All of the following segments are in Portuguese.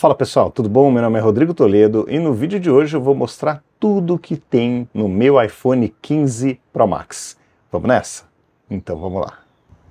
Fala pessoal, tudo bom? Meu nome é Rodrigo Toledo e no vídeo de hoje eu vou mostrar tudo que tem no meu iPhone 15 Pro Max. Vamos nessa? Então vamos lá.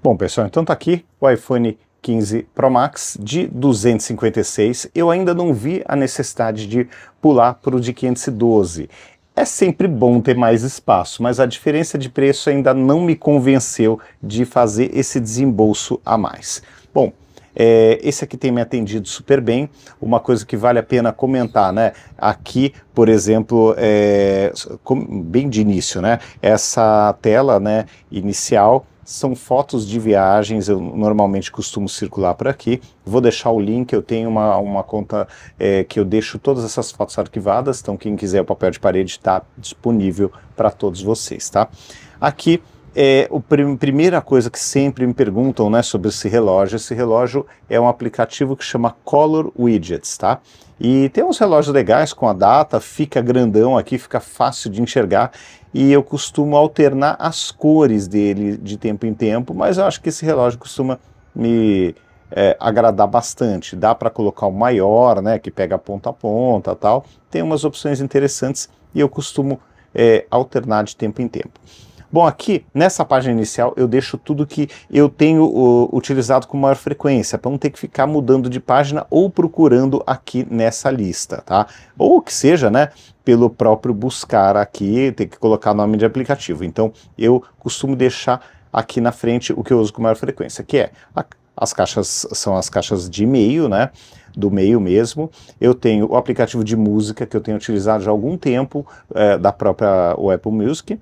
Bom pessoal, então tá aqui o iPhone 15 Pro Max de 256. Eu ainda não vi a necessidade de pular para o de 512. É sempre bom ter mais espaço, mas a diferença de preço ainda não me convenceu de fazer esse desembolso a mais. Bom, é, esse aqui tem me atendido super bem. Uma coisa que vale a pena comentar, né? Aqui, por exemplo, é, bem de início, né? Essa tela, né? Inicial são fotos de viagens, eu normalmente costumo circular por aqui. Vou deixar o link, eu tenho uma, uma conta é, que eu deixo todas essas fotos arquivadas, então quem quiser o papel de parede está disponível para todos vocês, tá? Aqui é, a prim primeira coisa que sempre me perguntam né, sobre esse relógio, esse relógio é um aplicativo que chama Color Widgets, tá? E tem uns relógios legais com a data, fica grandão aqui, fica fácil de enxergar e eu costumo alternar as cores dele de tempo em tempo, mas eu acho que esse relógio costuma me é, agradar bastante. Dá para colocar o maior, né, que pega ponta a ponta tal. Tem umas opções interessantes e eu costumo é, alternar de tempo em tempo. Bom, aqui nessa página inicial eu deixo tudo que eu tenho uh, utilizado com maior frequência, para não ter que ficar mudando de página ou procurando aqui nessa lista, tá? Ou que seja, né, pelo próprio buscar aqui, ter que colocar nome de aplicativo. Então, eu costumo deixar aqui na frente o que eu uso com maior frequência, que é a, as caixas são as caixas de e-mail, né? Do meio mesmo. Eu tenho o aplicativo de música que eu tenho utilizado já há algum tempo é, da própria o Apple Music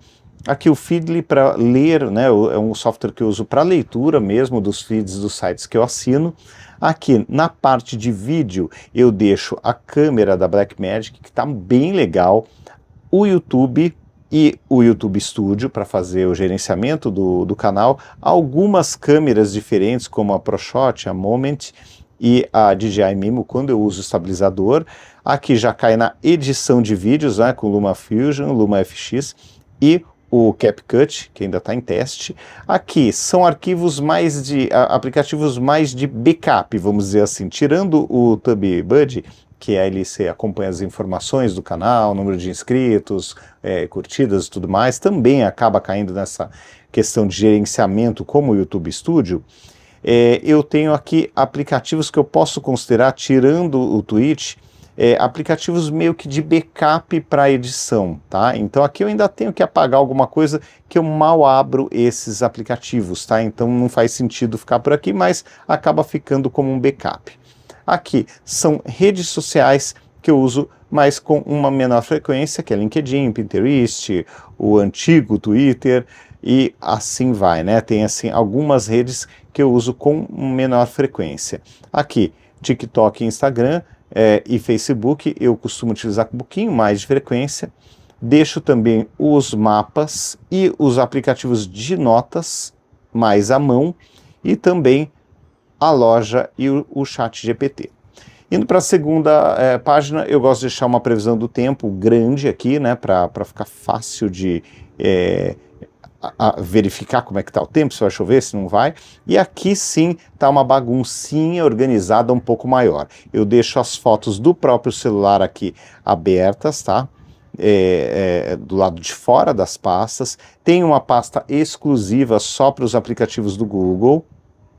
Aqui o Feedly para ler, né, é um software que eu uso para leitura mesmo dos feeds dos sites que eu assino. Aqui na parte de vídeo eu deixo a câmera da Blackmagic, que está bem legal, o YouTube e o YouTube Studio para fazer o gerenciamento do, do canal, algumas câmeras diferentes como a ProShot, a Moment e a DJI Mimo quando eu uso o estabilizador. Aqui já cai na edição de vídeos né, com Luma Fusion, Luma FX e o CapCut, que ainda está em teste. Aqui são arquivos mais de a, aplicativos mais de backup, vamos dizer assim, tirando o TubBud, que é ele você acompanha as informações do canal, número de inscritos, é, curtidas e tudo mais, também acaba caindo nessa questão de gerenciamento como o YouTube Studio. É, eu tenho aqui aplicativos que eu posso considerar, tirando o Twitch, é, aplicativos meio que de backup para edição, tá? Então aqui eu ainda tenho que apagar alguma coisa que eu mal abro esses aplicativos, tá? Então não faz sentido ficar por aqui, mas acaba ficando como um backup. Aqui são redes sociais que eu uso mas com uma menor frequência, que é LinkedIn, Pinterest, o antigo Twitter e assim vai, né? Tem assim algumas redes que eu uso com menor frequência. Aqui, TikTok e Instagram, é, e Facebook, eu costumo utilizar com um pouquinho mais de frequência. Deixo também os mapas e os aplicativos de notas mais à mão e também a loja e o, o chat GPT. Indo para a segunda é, página, eu gosto de deixar uma previsão do tempo grande aqui, né, para ficar fácil de é, a, verificar como é que está o tempo, se vai chover, se não vai. E aqui sim está uma baguncinha organizada um pouco maior. Eu deixo as fotos do próprio celular aqui abertas, tá? É, é, do lado de fora das pastas. Tem uma pasta exclusiva só para os aplicativos do Google.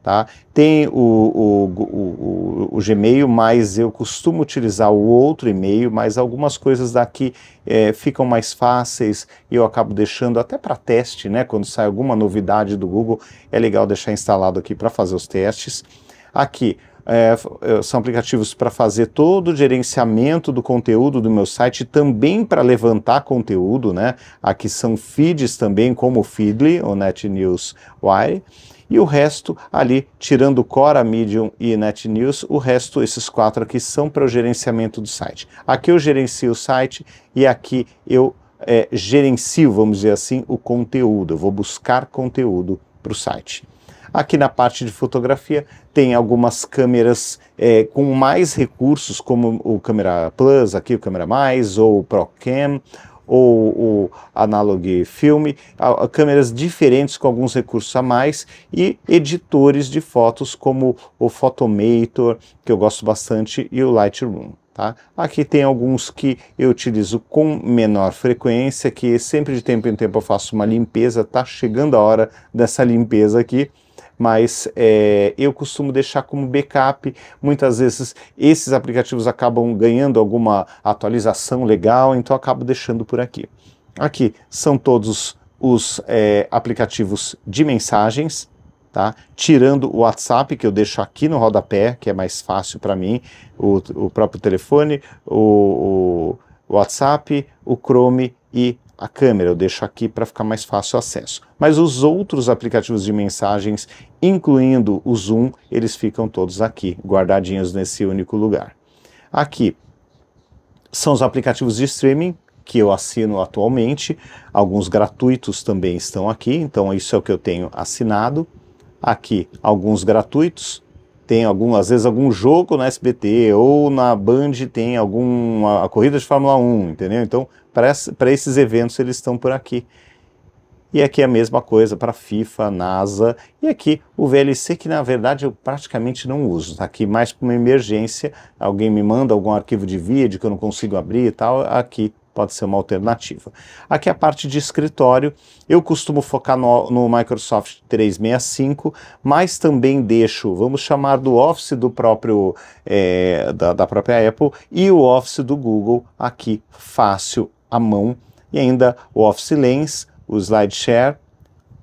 Tá? Tem o, o, o, o, Gmail, mas eu costumo utilizar o outro e-mail, mas algumas coisas daqui é, ficam mais fáceis e eu acabo deixando até para teste, né? Quando sai alguma novidade do Google, é legal deixar instalado aqui para fazer os testes. Aqui. É, é são aplicativos para fazer todo o gerenciamento do conteúdo do meu site, também para levantar conteúdo, né? Aqui são feeds também, como o Feedly, o NetNewsWire e o resto ali, tirando Cora, Medium e NetNews, o resto, esses quatro aqui, são para o gerenciamento do site. Aqui eu gerencio o site e aqui eu é, gerencio, vamos dizer assim, o conteúdo. Eu vou buscar conteúdo para o site. Aqui na parte de fotografia tem algumas câmeras é, com mais recursos, como o Câmera Plus, aqui o Câmera Mais ou o ProCam, ou o analog filme, a, câmeras diferentes com alguns recursos a mais e editores de fotos como o Photomator, que eu gosto bastante, e o Lightroom. Tá? Aqui tem alguns que eu utilizo com menor frequência, que sempre de tempo em tempo eu faço uma limpeza, tá chegando a hora dessa limpeza aqui mas é, eu costumo deixar como backup. Muitas vezes esses aplicativos acabam ganhando alguma atualização legal, então acabo deixando por aqui. Aqui são todos os é, aplicativos de mensagens, Tá? Tirando o WhatsApp, que eu deixo aqui no rodapé, que é mais fácil para mim, o, o, próprio telefone, o, o, WhatsApp, o Chrome e a câmera, eu deixo aqui para ficar mais fácil o acesso. Mas os outros aplicativos de mensagens, incluindo o Zoom, eles ficam todos aqui, guardadinhos nesse único lugar. Aqui são os aplicativos de streaming que eu assino atualmente, alguns gratuitos também estão aqui, então isso é o que eu tenho assinado. Aqui alguns gratuitos, tem algum, às vezes algum jogo na SBT ou na Band tem alguma corrida de Fórmula 1, entendeu? Então, para esses eventos eles estão por aqui. E aqui é a mesma coisa para FIFA, NASA e aqui o VLC que na verdade eu praticamente não uso. Está aqui mais para uma emergência, alguém me manda algum arquivo de vídeo que eu não consigo abrir e tal, aqui pode ser uma alternativa. Aqui é a parte de escritório, eu costumo focar no, no, Microsoft 365, mas também deixo, vamos chamar do Office do próprio é, da, da própria Apple e o Office do Google aqui fácil à mão e ainda o Office Lens, o SlideShare,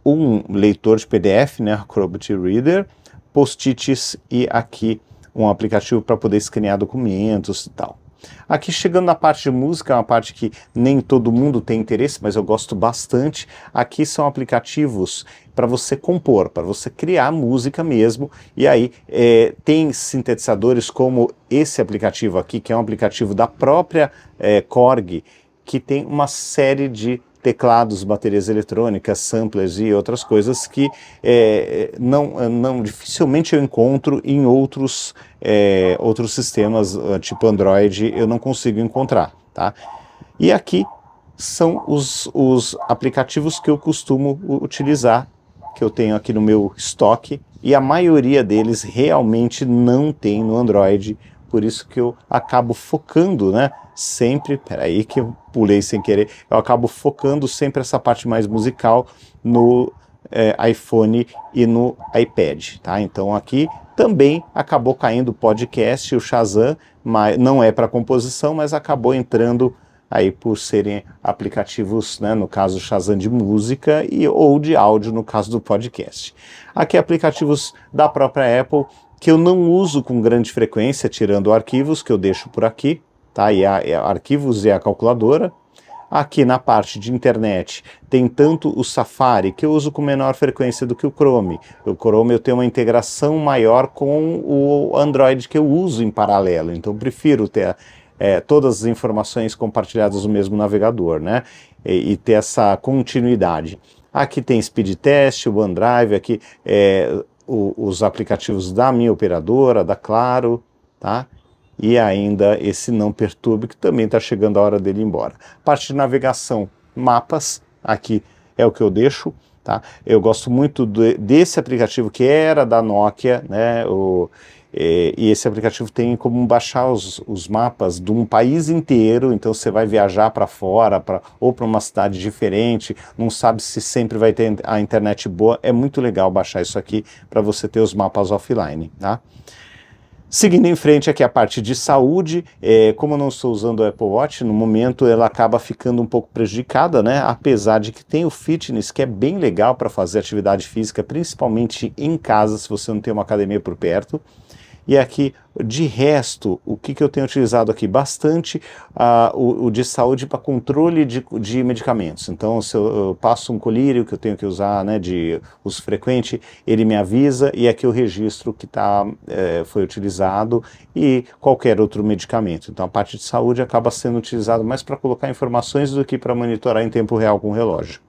um leitor de PDF, né, Acrobat Reader, post-its e aqui um aplicativo para poder escanear documentos e tal. Aqui chegando na parte de música, é uma parte que nem todo mundo tem interesse, mas eu gosto bastante. Aqui são aplicativos para você compor, para você criar música mesmo. E aí é, tem sintetizadores como esse aplicativo aqui, que é um aplicativo da própria é, Korg, que tem uma série de teclados, baterias eletrônicas, samplers e outras coisas que é, não, não dificilmente eu encontro em outros, é, outros sistemas, ah, tipo Android, eu não consigo encontrar. Tá? E aqui são os, os aplicativos que eu costumo utilizar, que eu tenho aqui no meu estoque, e a maioria deles realmente não tem no Android, por isso que eu acabo focando né, sempre, peraí que eu pulei sem querer, eu acabo focando sempre essa parte mais musical no é, iPhone e no iPad, tá? Então aqui também acabou caindo o podcast, o Shazam, mas não é para composição, mas acabou entrando aí por serem aplicativos, né, no caso Shazam de música e ou de áudio no caso do podcast. Aqui aplicativos da própria Apple que eu não uso com grande frequência, tirando arquivos que eu deixo por aqui, tá? E a, e a arquivos é a calculadora. Aqui na parte de internet tem tanto o Safari, que eu uso com menor frequência do que o Chrome. O Chrome eu tenho uma integração maior com o Android que eu uso em paralelo, então prefiro ter é, todas as informações compartilhadas no mesmo navegador, né? E, e, ter essa continuidade. Aqui tem speed test, o OneDrive, aqui é, o, os aplicativos da minha operadora, da Claro, tá? e ainda esse não perturbe, que também está chegando a hora dele ir embora. Parte de navegação, mapas, aqui é o que eu deixo. Tá? Eu gosto muito de, desse aplicativo que era da Nokia, né? O, é, e esse aplicativo tem como baixar os, os, mapas de um país inteiro, então você vai viajar para fora pra, ou para uma cidade diferente, não sabe se sempre vai ter a internet boa. É muito legal baixar isso aqui para você ter os mapas offline. Tá? Seguindo em frente aqui a parte de saúde, é, como eu não estou usando o Apple Watch, no momento ela acaba ficando um pouco prejudicada, né? Apesar de que tem o fitness, que é bem legal para fazer atividade física, principalmente em casa, se você não tem uma academia por perto. E aqui, de resto, o que, que eu tenho utilizado aqui? Bastante uh, o, o, de saúde para controle de, de, medicamentos. Então, se eu, eu, passo um colírio que eu tenho que usar né, de uso frequente, ele me avisa e aqui eu registro que tá, é, foi utilizado e qualquer outro medicamento. Então, a parte de saúde acaba sendo utilizado mais para colocar informações do que para monitorar em tempo real com o relógio.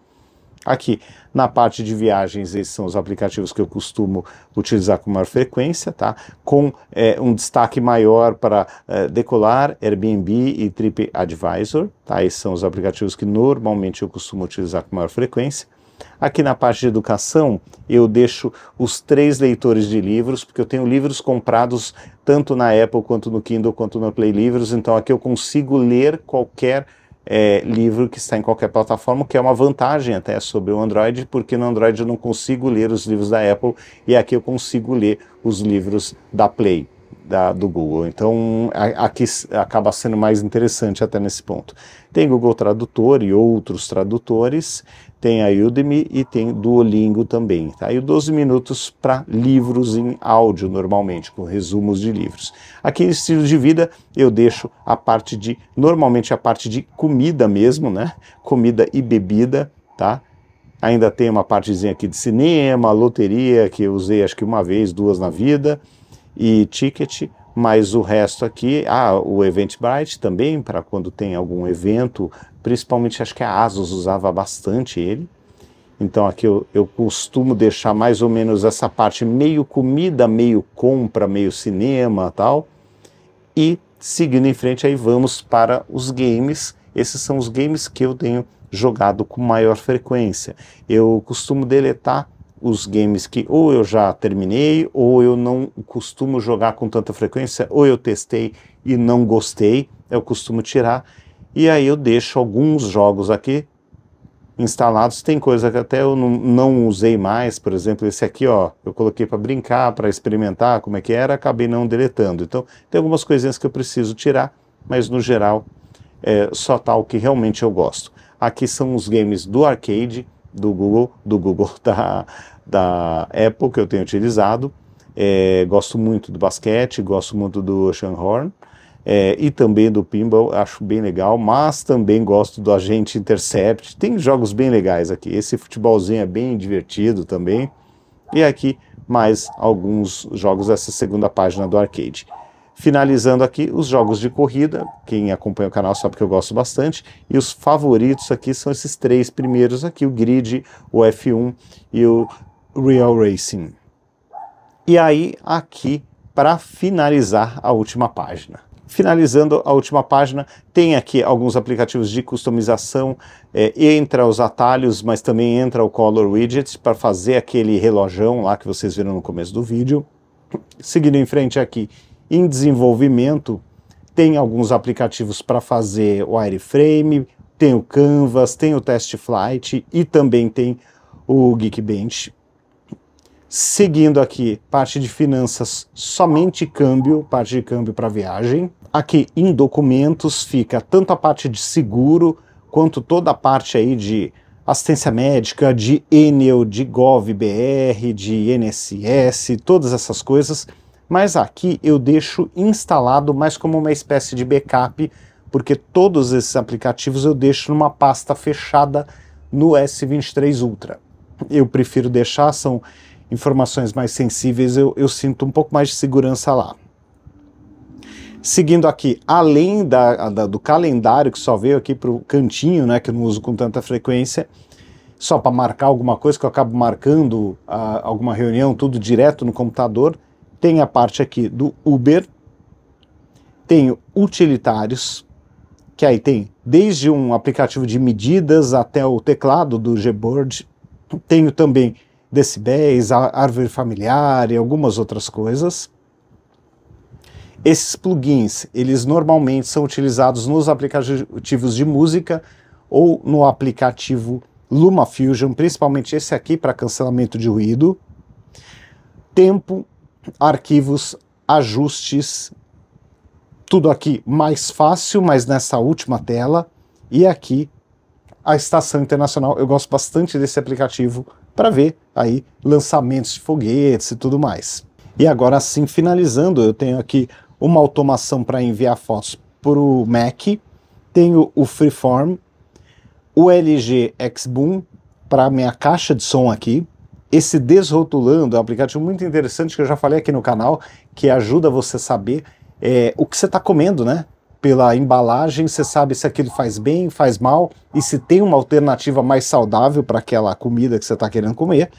Aqui na parte de viagens, esses são os aplicativos que eu costumo utilizar com maior frequência, tá? Com é, um destaque maior para é, Decolar, Airbnb e TripAdvisor, tá? Esses são os aplicativos que normalmente eu costumo utilizar com maior frequência. Aqui na parte de educação, eu deixo os três leitores de livros, porque eu tenho livros comprados tanto na Apple, quanto no Kindle, quanto no Play Livros, então aqui eu consigo ler qualquer livro é, livro que está em qualquer plataforma, que é uma vantagem até sobre o Android, porque no Android eu não consigo ler os livros da Apple e aqui eu consigo ler os livros da Play da, do Google. Então, aqui acaba sendo mais interessante até nesse ponto. Tem Google Tradutor e outros tradutores, tem a Udemy e tem Duolingo também. Tá? E 12 minutos para livros em áudio, normalmente, com resumos de livros. Aqui em estilo de vida, eu deixo a parte de, normalmente, a parte de comida mesmo, né? Comida e bebida, tá? Ainda tem uma partezinha aqui de cinema, loteria, que eu usei acho que uma vez, duas na vida e ticket, mas o resto aqui, ah, o Eventbrite também, para quando tem algum evento, principalmente acho que a Asus usava bastante ele. Então aqui eu, eu costumo deixar mais ou menos essa parte meio comida, meio compra, meio cinema tal. E seguindo em frente aí vamos para os games. Esses são os games que eu tenho jogado com maior frequência. Eu costumo deletar os games que ou eu já terminei, ou eu não costumo jogar com tanta frequência, ou eu testei e não gostei, eu costumo tirar. E aí eu deixo alguns jogos aqui instalados. Tem coisa que até eu não, não usei mais, por exemplo, esse aqui, ó, eu coloquei para brincar, para experimentar como é que era, acabei não deletando. Então, tem algumas coisinhas que eu preciso tirar, mas no geral é só tal tá que realmente eu gosto. Aqui são os games do arcade, do Google, do Google, da, da Apple que eu tenho utilizado. É, gosto muito do basquete, gosto muito do Ocean Horn é, e também do Pinball, acho bem legal, mas também gosto do Agente Intercept. Tem jogos bem legais aqui. Esse futebolzinho é bem divertido também. E aqui mais alguns jogos dessa segunda página do arcade. Finalizando aqui, os jogos de corrida, quem acompanha o canal sabe que eu gosto bastante, e os favoritos aqui são esses três primeiros aqui, o Grid, o F1 e o Real Racing. E aí, aqui, para finalizar a última página. Finalizando a última página, tem aqui alguns aplicativos de customização, é, entra os atalhos, mas também entra o Color Widget para fazer aquele relojão lá que vocês viram no começo do vídeo. Seguindo em frente aqui, em desenvolvimento. Tem alguns aplicativos para fazer o wireframe, tem o Canvas, tem o Test Flight e também tem o Geekbench. Seguindo aqui, parte de finanças, somente câmbio, parte de câmbio para viagem. Aqui em documentos fica tanto a parte de seguro quanto toda a parte aí de assistência médica, de Enel, de GovBR, de NSS, todas essas coisas mas aqui eu deixo instalado mais como uma espécie de backup, porque todos esses aplicativos eu deixo numa pasta fechada no S23 Ultra. Eu prefiro deixar, são informações mais sensíveis, eu, eu sinto um pouco mais de segurança lá. Seguindo aqui, além da, da, do calendário que só veio aqui para o cantinho, né, que eu não uso com tanta frequência, só para marcar alguma coisa que eu acabo marcando a, ah, alguma reunião, tudo direto no computador, tem a parte aqui do Uber, tem utilitários, que aí tem desde um aplicativo de medidas até o teclado do Gboard. Tenho também decibéis, árvore familiar e algumas outras coisas. Esses plugins, eles normalmente são utilizados nos aplicativos de música ou no aplicativo LumaFusion, principalmente esse aqui para cancelamento de ruído. Tempo, arquivos, ajustes, tudo aqui mais fácil, mas nessa última tela. E aqui a Estação Internacional, eu gosto bastante desse aplicativo para ver aí lançamentos de foguetes e tudo mais. E agora sim, finalizando, eu tenho aqui uma automação para enviar fotos para o Mac, tenho o Freeform, o LG Xboom para minha caixa de som aqui, esse Desrotulando é um aplicativo muito interessante que eu já falei aqui no canal, que ajuda você a saber é, o que você está comendo, né? Pela embalagem, você sabe se aquilo faz bem, faz mal e se tem uma alternativa mais saudável para aquela comida que você está querendo comer.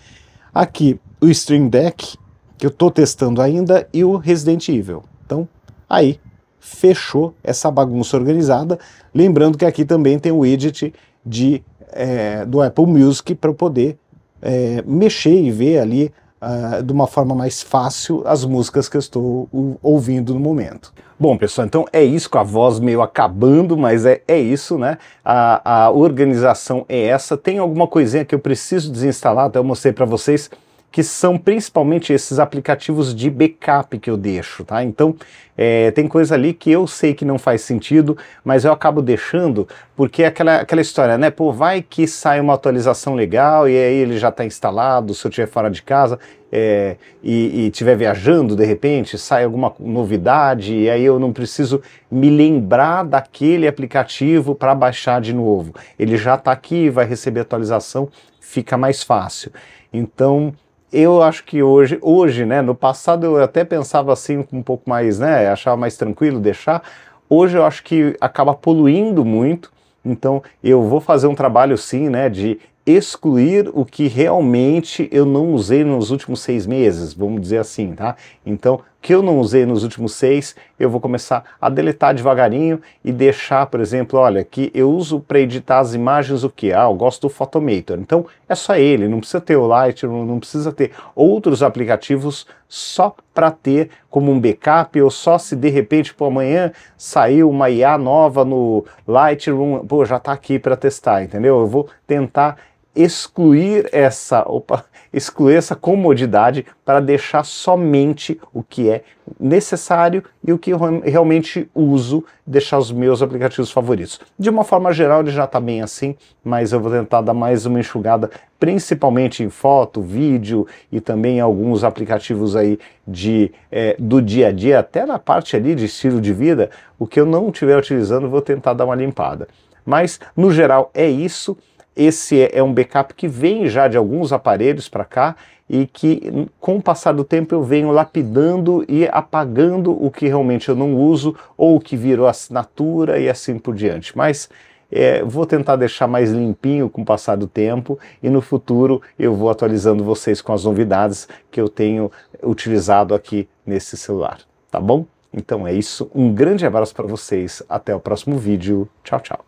Aqui, o Stream Deck, que eu estou testando ainda, e o Resident Evil. Então, aí, fechou essa bagunça organizada. Lembrando que aqui também tem o edit de, é, do Apple Music para poder é, mexer e ver ali uh, de uma forma mais fácil as músicas que eu estou ouvindo no momento. Bom, pessoal, então é isso, com a voz meio acabando, mas é, é isso, né? A, a organização é essa. Tem alguma coisinha que eu preciso desinstalar, até eu mostrei para vocês que são principalmente esses aplicativos de backup que eu deixo, tá? Então, é, tem coisa ali que eu sei que não faz sentido, mas eu acabo deixando, porque é aquela, aquela história, né? Pô, vai que sai uma atualização legal e aí ele já está instalado, se eu estiver fora de casa é, e estiver viajando, de repente, sai alguma novidade e aí eu não preciso me lembrar daquele aplicativo para baixar de novo. Ele já está aqui, vai receber atualização, fica mais fácil. Então, eu acho que hoje, hoje, né, no passado eu até pensava assim um pouco mais, né, achava mais tranquilo deixar. Hoje eu acho que acaba poluindo muito. Então eu vou fazer um trabalho sim, né, de excluir o que realmente eu não usei nos últimos seis meses, vamos dizer assim, tá? Então que eu não usei nos últimos seis, eu vou começar a deletar devagarinho e deixar, por exemplo, olha, que eu uso para editar as imagens o que? Ah, eu gosto do Photomator. Então é só ele, não precisa ter o Lightroom, não precisa ter outros aplicativos só para ter como um backup ou só se de repente, por amanhã saiu uma IA nova no Lightroom, pô, já está aqui para testar, entendeu? Eu vou tentar excluir essa, opa, excluir essa comodidade para deixar somente o que é necessário e o que realmente uso, deixar os meus aplicativos favoritos. De uma forma geral, ele já está bem assim, mas eu vou tentar dar mais uma enxugada, principalmente em foto, vídeo e também alguns aplicativos aí de, é, do dia a dia, até na parte ali de estilo de vida, o que eu não estiver utilizando, vou tentar dar uma limpada. Mas, no geral, é isso esse é, é um backup que vem já de alguns aparelhos para cá e que com o passar do tempo eu venho lapidando e apagando o que realmente eu não uso ou o que virou assinatura e assim por diante. Mas é, vou tentar deixar mais limpinho com o passar do tempo e no futuro eu vou atualizando vocês com as novidades que eu tenho utilizado aqui nesse celular, tá bom? Então é isso, um grande abraço para vocês, até o próximo vídeo, tchau, tchau.